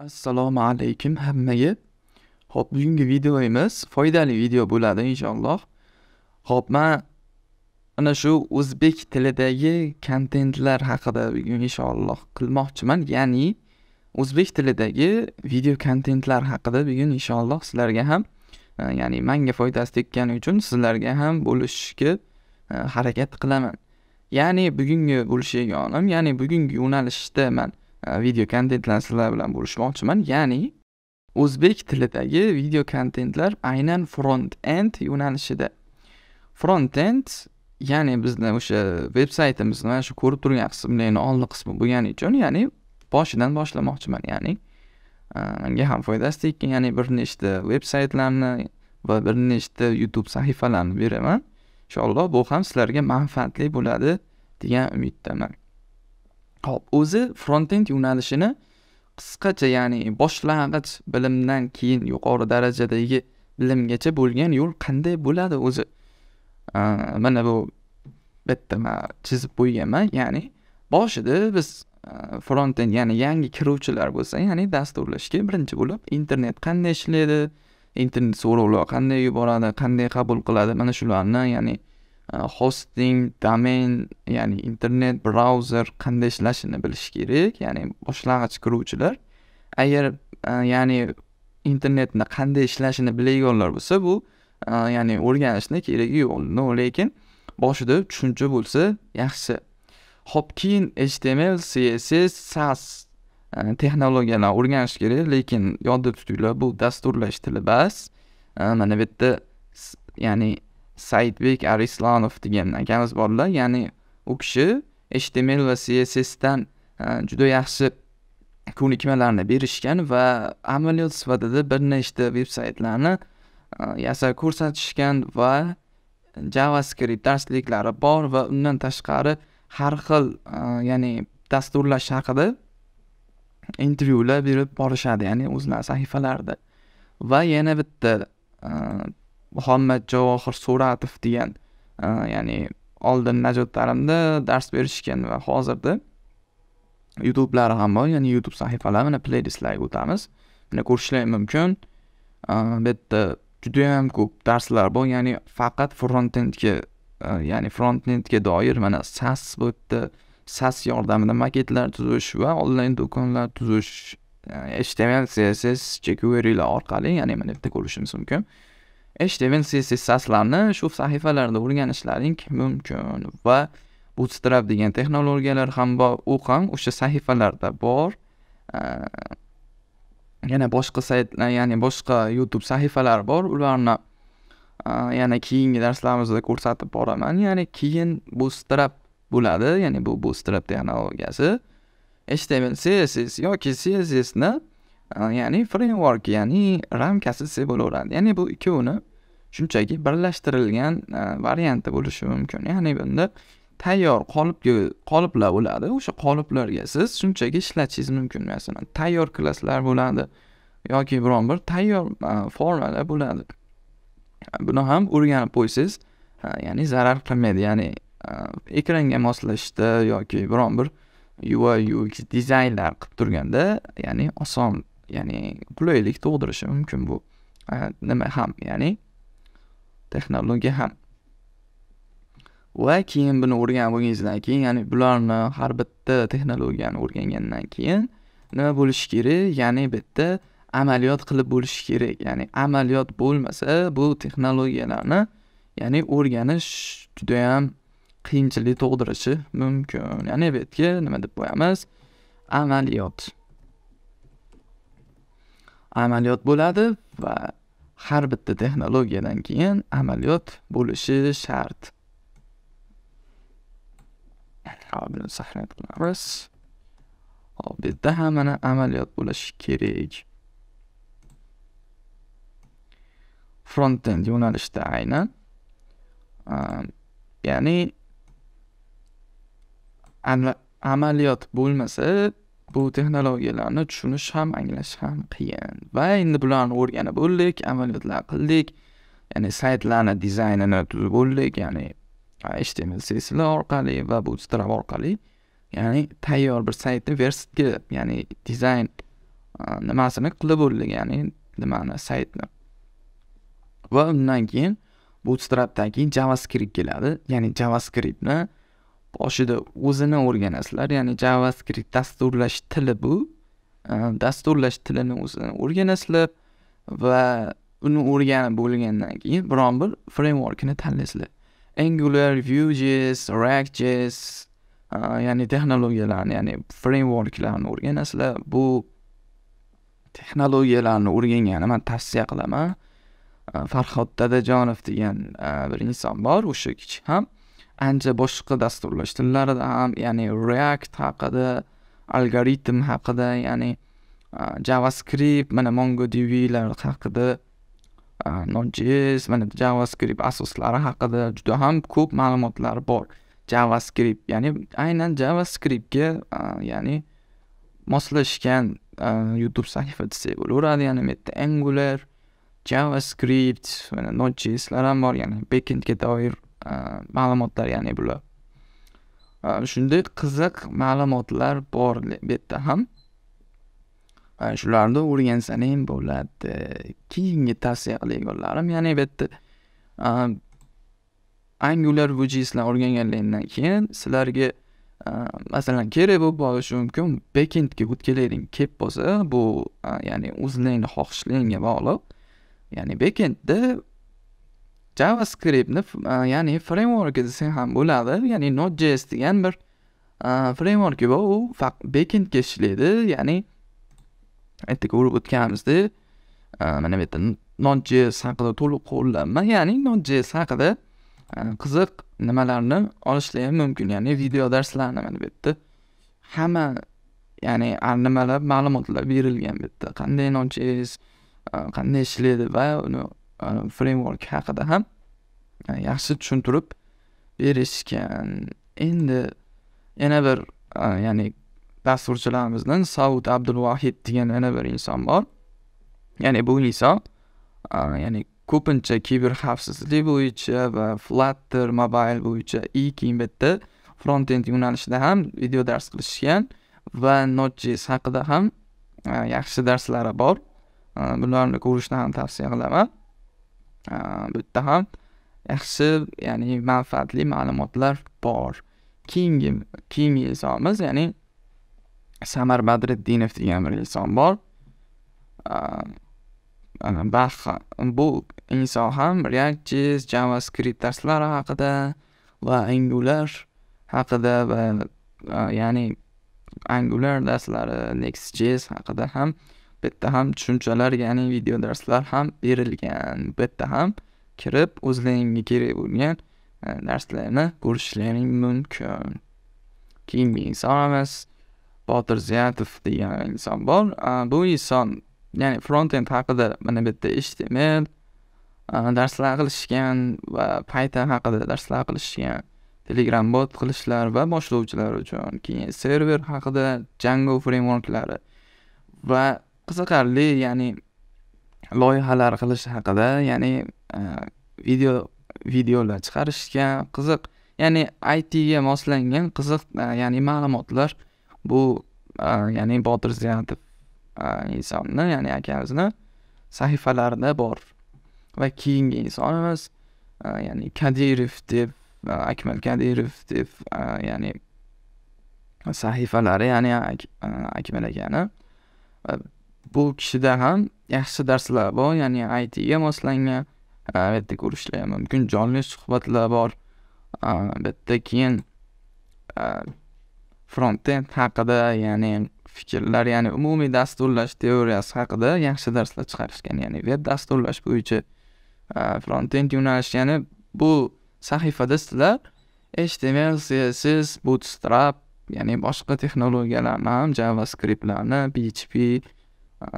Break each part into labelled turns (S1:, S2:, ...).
S1: Assalomu alaykum hammaga. Xo'p, bugungi videomiz foydali video bo'ladi inshaalloh. Xo'p, men ana shu o'zbek tilidagi kontentlar haqida bugun inshaalloh qilmoqchiman, ya'ni o'zbek tilidagi video kontentlar haqida bugun inshaalloh sizlarga ham, e, ya'ni menga foydasi tekkani uchun sizlarga ham bo'lishishga e, harakat qilaman. Ya'ni bugungi bo'lishiga yo'lim, ya'ni bugungi yo'nalishda men video kontentlar sizlar bilan bo'lishmoqchiman ya'ni o'zbek tilidagi video kontentlar aynan front end yo'nalishida front end ya'ni bizni o'sha veb saytimizni mana shu ko'rib turgan qismlarni oldi qismi bo'lgani uchun ya'ni boshidan boshlamoqchiman ya'ni menga ham foydasi tekkan ya'ni bir nechta veb saytlarni va bir nechta youtube sahifalarni beraman inshaalloh bu ham sizlarga manfaatli bo'ladi degan umiddaman hop o'zi frontend yo'nalishini qisqacha ya'ni boshlang'ich bilimdan keyin yuqori darajadagi bilimgacha bo'lgan yo'l qanday bo'ladi o'zi mana bu bitta man chizib qo'yganman ya'ni boshida biz frontend ya'ni yangi kiruvchilar bo'lsa ya'ni dasturlashga birinchi bo'lib internet qanday ishlaydi internet so'rovlar qanday yuboradi qanday qabul qiladi mana shularni ya'ni Э, hosting domain ya'ni internet brauzer qanday ishlashini bilishi kerak ya'ni boshlang'ich kiruvchilar agar e, ya'ni internetni qanday ishlashini biladiganlar bo'lsa bu e, ya'ni o'rganishni keragi yo'q no lekin boshida tushuncha bo'lsa yaxshi ho'p keyin html css sas e, texnologiyalarni o'rganish kerak lekin yodda tutinglar bu dasturlash tili emas mana bu yerda ya'ni saidbek arislonov degan akamiz borlar ya'ni u kishi html va cssdan e, juda yaxshi ko'nikmalarni berishgan va amaliyot sifatida bir nechta veb saytlarni e, yasab ko'rsatishgan va javascript darsliklari bor va undan tashqari har xil e, ya'ni dasturlash haqida intervyular berib borishadi ya'ni o'zlari sahifalarida va yana bitta muhammad javohir suratov degan e, ya'ni oldin najot ta'limda dars berishgan va hozirda youtube'lari ham bor ya'ni youtube sahifalari mana playlistlarga o'tamiz mana ko'rishlari mumkin e, bu yerda judayam ko'p darslar bor ya'ni faqat frontendga e, ya'ni frontendga doir mana sas bu yerda sas yordamida maketlar tuzish va onlayn do'konlar tuzish html css jquerylar orqali ya'ni mana bu yerda ko'rishimiz mumkin HTML CSS-larni shu sahifalarda o'rganishlaring mumkin va bootstrap degan texnologiyalar ham bor u ham o'sha sahifalarda bor yana boshqa saytlar ya'ni boshqa youtube sahifalari bor ularni yana keyingi darslarimizda ko'rsatib boraman ya'ni keyin bootstrap bo'ladi ya'ni bu bootstrap texnologiyasi html css yoki cssni ya'ni framework ya'ni ramkasi desa bo'laveradi ya'ni bu ikkovini shunchaki birlashtirilgan e, varianti bo'lishi mumkin ya'ni bunda tayyor qolipga qoliplar bo'ladi o'sha qoliplarga siz shunchaki ishlatishingiz mumkin masalan tayyor klasslar bo'ladi yoki biron bir tayyor e, formalar bo'ladi buni ham o'rganib qo'ysangiz e, ya'ni zarar qilmaydi ya'ni ekranga moslashishda yoki biron bir ui ux dizaynlar qilib turganda ya'ni oson ya'ni qulaylik tug'dirishi mumkin bu nima ham ya'ni texnologiya ham va keyin buni o'rganib bo'lganingizdan keyin ya'ni bularni har bitta texnologiyani o'rgangandan keyin nima bo'lishi kerak ya'ni bitta amaliyot qilib bo'lishi kerak ya'ni amaliyot bo'lmasa bu texnologiyalarni ya'ni o'rganish judayam qiyinchilik tug'dirishi mumkin ya'ni bu yerga nima deb qo'yamiz amaliyot amaliyot bo'ladi va har bitta texnologiyadan keyin amaliyot bo'lishi shart hop qilamiz hop bu yerda ham mana amaliyot bo'lishi kerak frontend yo'nalishda aynan ya'ni amaliyot bo'lmasa bu texnologiyalarni tushunish ham anglash ham qiyin va endi bularni o'rganib bo'ldik amaliyotlar qildik ya'ni saytlarni dizaynini tuzib bo'ldik ya'ni html css orqali va bootstrap orqali ya'ni tayyor bir saytni verstga ya'ni dizayn nimasini qilib bo'ldik ya'ni nimani saytni va undan keyin keyin javascript keladi ya'ni javascriptni boshida o'zini o'rganasizlar ya'ni javascript dasturlash tili bu dasturlash tilini o'zini o'rganasizlar va uni o'rganib bo'lgandan keyin biron bir frameworkni tanlaysizlar angular vue.js react.js ya'ni texnologiyalarni ya'ni frameworklarni o'rganasizlar bu texnologiyalarni o'rganganni man tavsiya qilaman farhod dadajonov degan bir inson bor o'sha kishi ham ancha boshqa dasturlash tillarida ham ya'ni react haqida algoritm haqida ya'ni javascript mana mongodblar haqida nojs mana javascript asoslari haqida juda ham ko'p ma'lumotlar bor javascript ya'ni aynan javascriptga ya'ni moslashgan youtube sahifa desak bo'laveradi ya'ni bu yerda angular javascript mana nojslar ham bor ya'ni backendga doir Э, ma'lumotlar ya'ni bular э, shunday qiziq ma'lumotlar bor bu yerda ham э, shularni o'rgansangiz bo'ladi keyingi tavsiya qilganlarim ya'ni bu yerda angular vujislar o'rganganingizdan keyin sizlarga masalan kerak bo'lib qolishi mumkin bekendga o'tkalaring kelib bo'lsa bu ya'ni o'zinglarni xohishinglarga bog'liq ya'ni bekendda javascriptni ya'ni framework desang ham bo'ladi ya'ni nodejs degan bir frameworki bor u faqat bekendga ishlaydi ya'ni aytdik urib o'tganimizdek mana bu yerda nodejs haqida to'liq qo'llanma ya'ni nodejs haqida qiziq nimalarni olishlar ham mumkin ya'ni video darslarni mana bu yerda hamma ya'ni nimalar ma'lumotlar berilgan bu yerda qanday nodejs qanday ishlaydi va uni Э, framework haqida ham э, yaxshi tushuntirib berishgan endi yana bir e, ya'ni dasturchilarimizdan saud abdulvahid degan yana bir inson bor ya'ni bu inson e, ya'ni ko'pincha kiber xavfsizlik bo'yicha va flutter mobile bo'yicha i yerda front end yo'nalishida ham video dars qilishgan va notjs haqida ham e, yaxshi darslari bor bularni ko'rishni ham tavsiya qilaman bu yerda ham yaxshi ya'ni manfaatli ma'lumotlar bor keyingi keyingi insonimiz ya'ni samar badriddinov degan bir inson bor bax bu inson ham reactis javascript darslari haqida va angular haqida va ya'ni angular darslari nextjs haqida ham bu yerda ham tushunchalar ya'ni video darslar ham berilgan bu yerda ham kirib o'zlaringga kerak bo'lgan e, darslarni ko'rishlaring mumkin keyin bu insonimiz botir ziyatov degan inson bor e, bu inson ya'ni front end haqida mana bu yerda html e, darslar qilishgan va python haqida darslar qilishgan telegram bot qilishlar va boshlovchilar uchun keyin server haqida django frameworklari va qiziqarli ya'ni loyihalar qilish haqida ya'ni e, video videolar chiqarishgan qiziq ya'ni itga moslangan qiziq e, ya'ni ma'lumotlar bu e, ya'ni botir ziyatov insonni ya'ni akamizni sahifalarida bor va keyingi insonimiz ya'ni kadirov deb akmal kadirov deb ya'ni sahifalari ya'ni akmal akani bu kishida ham yaxshi darslar bor ya'ni itga moslangan bu yerda ham mumkin jonli suhbatlar bor bu yerda keyin frontend haqida ya'ni fikrlar ya'ni umumiy dasturlash teoriyasi haqida yaxshi darslar chiqarishgan ya'ni veb dasturlash bo'yicha frontend yo'nalish ya'ni bu sahifada sizlar html css bootstrap ya'ni boshqa texnologiyalarni ham javascriptlarni php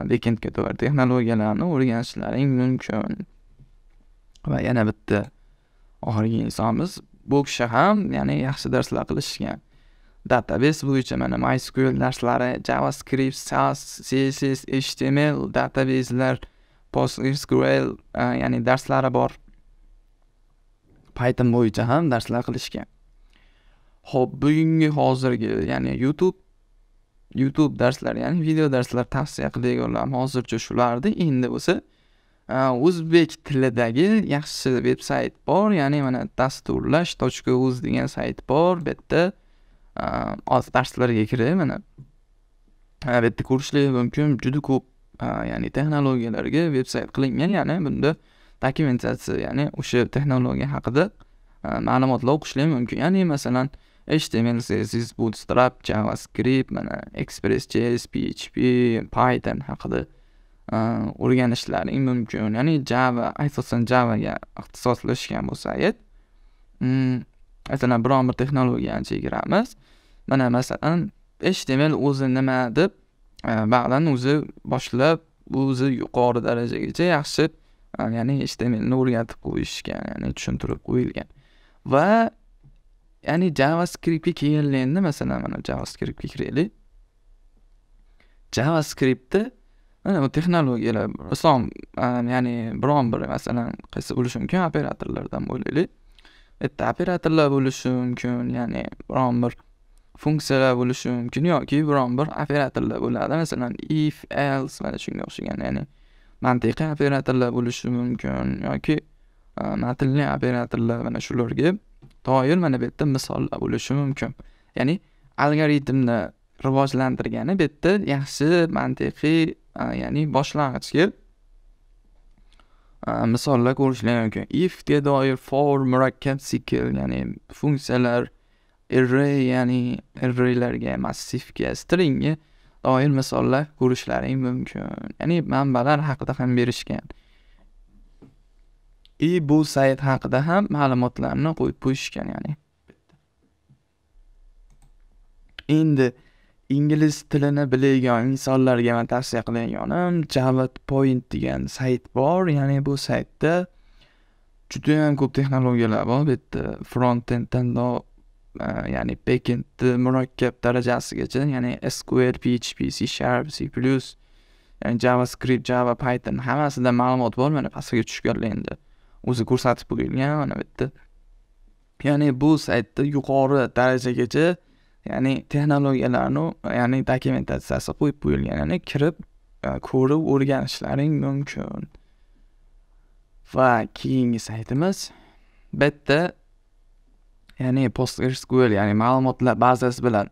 S1: lekin ketovar texnologiyalarni o'rganishlaring mumkin va yana bitta oxirgi insonimiz bu kishi ham ya'ni yaxshi darslar qilishgan database bo'yicha mana mysql darslari javascript sas css html databaselar postgresql ya'ni darslari bor python bo'yicha ham darslar qilishgan ho'p bugungi hozirgi ya'ni youtube youtube darslar ya'ni video darslar tavsiya qiladiganlarim hozircha shulardi endi bo'lsa o'zbek tilidagi yaxshi veb sayt bor ya'ni mana dasturlash точка uz degan sayt bor bu yerda darslarga kirib mana bu yerda ko'rishingiz mumkin juda ko'p ya'ni texnologiyalarga veb sayt qilingan ya'ni bunda dokumentatsiya ya'ni o'sha texnologiya haqida ma'lumotlar o'qishingiz mumkin ya'ni masalan html css bootstrap javascript mana express.js php python haqida e, o'rganishlaring mumkin ya'ni java asosan javaga ixtisoslashgan bo'lsangiz e, masalan biron bir texnologiyani chegiramiz mana masalan html o'zi nima deb e, ba'zan o'zi boshlab o'zi yuqori darajagacha yaxshi ya'ni htmlni o'rgatib qo'yishgan ya'ni tushuntirib qo'yilgan va ya'ni javascriptga kelganda endi masalan mana javascriptga kiraylik javascriptni mana bu texnologiyalar islom ya'ni biron bir masalan qaysi bo'lishi mumkin operatorlardan bo'laylik bu yerda operatorlar bo'lishi mumkin ya'ni biron bir funksiyalar bo'lishi mumkin yoki biron bir operatorlar bo'ladi masalan if else mana shunga o'xshagan ya'ni mantiqiy operatorlar bo'lishi mumkin yoki e, matnli operatorlar mana shularga doir mana bu yerda misollar bo'lishi mumkin ya'ni algoritmni rivojlantirgani bu yerda yaxshi mantiqiy ya'ni boshlang'ichga misollar ko'rishlar mumkin ifga doir for murakkab sikl ya'ni funksiyalar array ya'ni arraylarga massivga stringga doir misollar ko'rishlaring mumkin ya'ni manbalar haqida ham berishgan и bu sayt haqida ham ma'lumotlarni qo'yib qo'yishgan ya'ni endi ingliz tilini biladigan insonlarga man tavsiya qiladiganim javat point degan sayt bor ya'ni bu saytda judayam ko'p texnologiyalar bor bu yerda front enddan e, ya'ni backendni murakkab darajasigacha ya'ni sql php c sharp c plus ya'ni javascript java python hammasida ma'lumot bor mana pastga tushganlar endi o'zi ko'rsatib qo'yilgan mana bu yerda ya'ni bu saytda yuqori darajagacha ya'ni texnologiyalarni ya'ni dokumentatsiyasi qo'yib qo'yilgan ya'ni kirib e, ko'rib o'rganishlaring mumkin va keyingi saytimiz bu yerda ya'ni postgresql ya'ni ma'lumotlar bazasi bilan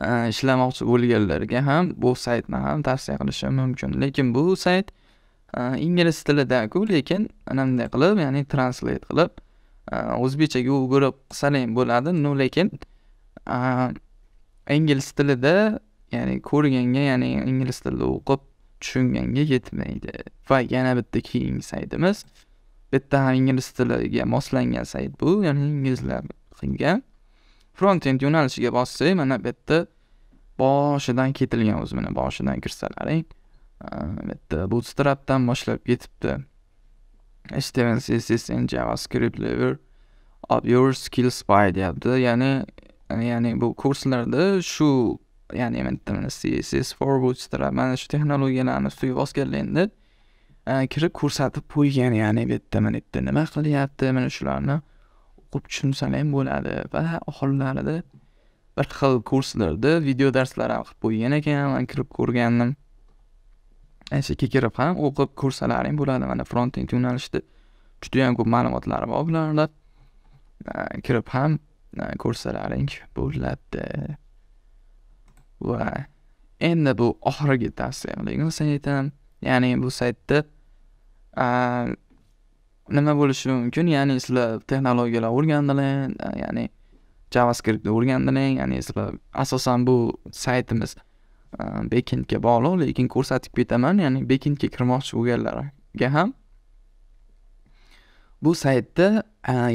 S1: e, ishlamoqchi bo'lganlarga ham bu saytni ham tavsiya qilishim mumkin lekin bu sayt ingliz tilidaku lekin ana bunday qilib ya'ni translate qilib e, o'zbekchaga o'girib ham bo'ladi no lekin e, ingliz tilida ya'ni ko'rganga ya'ni ingliz tilida o'qib tushunganga yetmaydi va yana bitta keyingi saytimiz bitta ham ingliz tiliga moslangan sayt bu ya'ni inglizlar qilgan frontend yo'nalishiga bossak mana bu yerda boshidan ketilgan o'zi mana boshidan kirsalaring bitta bootstrapdan boshlab ketibdi html css and javascript level of your skills by deyapti ya'ni ya'ni bu kurslarda shu ya'ni bitta mana css for bootstrap mana shu texnologiyalarni ustiga endi kirib ko'rsatib qo'ygan ya'ni bu yerda mana bu yerda nima qilyapti mana shularni o'qib tushunsalar ham bo'ladi va oxirlarida bir xil kurslarda video darslar ham qilib qo'ygan ekan man kirib ko'rgandim institutga kirib ham o'qib ko'rsalaring bo'ladi mana front end yo'nalishida judayam ko'p ma'lumotlar bor bularda kirib ham ko'rsalaring bo'ladi va endi bu oxirgi tavsiyaligini sen aytaman ya'ni bu saytda nima bo'lishi mumkin ya'ni sizlar texnologiyalar o'rgandilar ya'ni javascriptni o'rgandilar ya'ni sizlar asosan bu saytimiz bekendga bog'liq lekin ko'rsatib ketaman ya'ni bekendga kirmoqchi bo'lganlarga ham bu saytda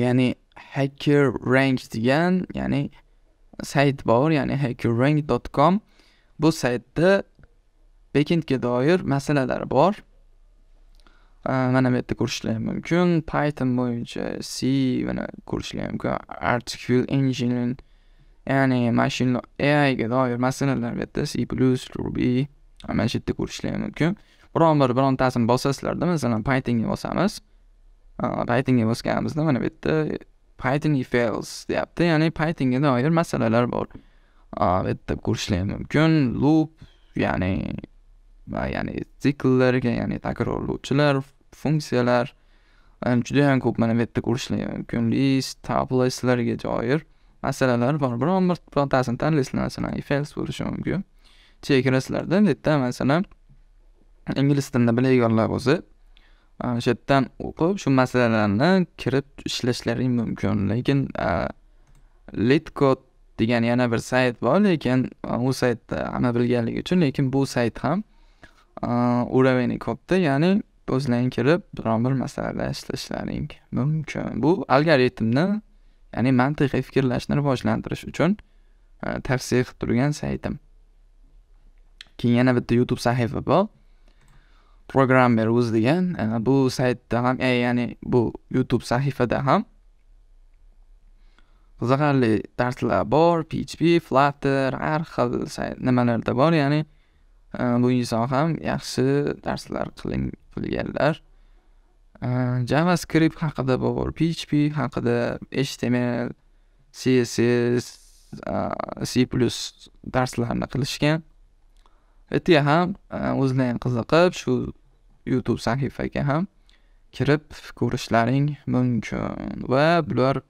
S1: ya'ni hacker range degan ya'ni sayt bor ya'ni range dot com bu saytda bekendga doir masalalar bor mana bu yerda ko'rishlar mumkin python bo'yicha c mana ko'rishlar mumkin article engine ya'ni ماشين لو اي doir masalalar bu yerda C++, Ruby mana shu yerda ko'rishlar mumkin. Biron bir birontasini bosasizlarda masalan Pythonga bosamiz. Pythonga bosganimizda mana bu yerda Python fails deyapti, ya'ni Pythonga doir masalalar bor. Bu yerda ko'rishlar mumkin. Loop, ya'ni ya'ni sikllarga, ya'ni takrorlovchilar, funksiyalar juda ham ko'p mana bu yerda ko'rishlar mumkin. List, tableslarga doir masalalar bor biron bir birontasini tanlaysizlar masalan ifels bo'lishi mumkin kirasizlarda bu yerda masalan ingliz tilini biladiganlar bo'lsa e, o'sha yerdan o'qib shu masalalarni kirib ishlashlaring mumkin lekin e, litcode degan yana bir sayt bor lekin e, u saytda hamma bilganligi uchun lekin bu sayt ham уровень kodda ya'ni o'zlaring kirib biron bir masalada ishlashlaring mumkin bu algoritmni ya'ni mantiqiy fikrlashni rivojlantirish uchun e, tavsiya qilib turgan saytim keyin yana bitta youtube sahifa bor programmer uz degan e, bu saytda ham e, ya'ni bu youtube sahifada ham qiziqarli darslar bor php flutter har xil nimalarda bor ya'ni bu inson ham yaxshi darslar qilganlar Э, javascript haqida bor php haqida html css c plus darslarini qilishgan ertaga ham ham e, qiziqib shu youtube sahifaga ham kirib ko'rishlaring mumkin va bular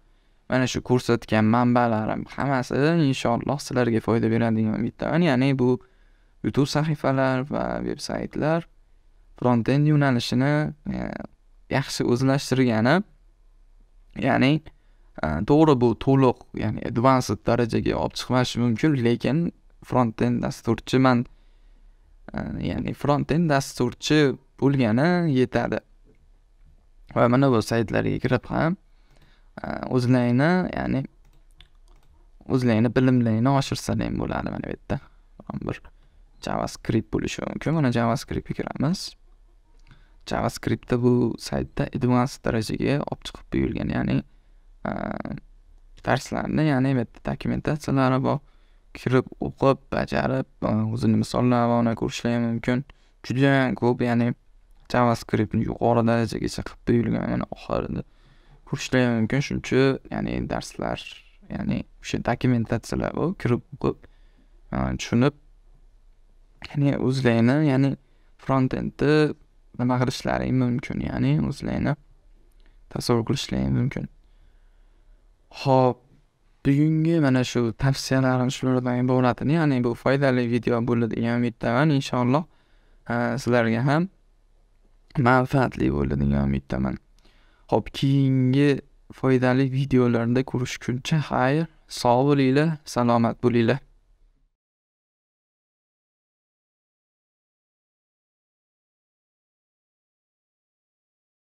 S1: mana shu ko'rsatgan manbalarim hammasi inshaalloh sizlarga foyda beradigan umiddaman ya'ni bu youtube sahifalar va veb saytlar frontend yo'nalishini e, yaxshi o'zlashtirgani ya'ni e, to'g'ri bu to'liq ya'ni advanced darajaga olib chiqmashi mumkin lekin frontend end dasturchiman e, ya'ni frontend dasturchi bo'lgani yetadi va mana bu saytlarga kirib ham e, o'zlaringni ya'ni o'zlarini bilimlarini oshirsalaring bo'ladi mana bu yerda bir javascript bo'lishi mumkin mana javascriptga kiramiz javascriptda bu saytda advanced darajaga olib chiqib buyurgan ya'ni e, darslarni ya'ni bu yerda dokumentatsiyalari bor kirib o'qib bajarib e, o'zini misollar va ko'rishlar ham mumkin judayam ko'p ya'ni javascriptni yuqori darajagacha qilib buyurgan mana oxirida ko'rishlar mumkin shuning uchun ya'ni darslar ya'ni o'sha dokumentatsiyalar bor kirib o'qib e, tushunib ya'ni o'zlarini ya'ni frontendni nima qilishlaring mumkin ya'ni o'zlarini tasavvur qilishlaring mumkin ho'p bugungi mana shu tavsiyalarim shulardan iborat edi ya'ni bu foydali video bo'ldi degan umiddaman inshaalloh sizlarga ham manfaatli bo'ldi degan umiddaman ho'p keyingi foydali videolarda ko'rishguncha xayr sog' bo'linglar salomat bo'linglar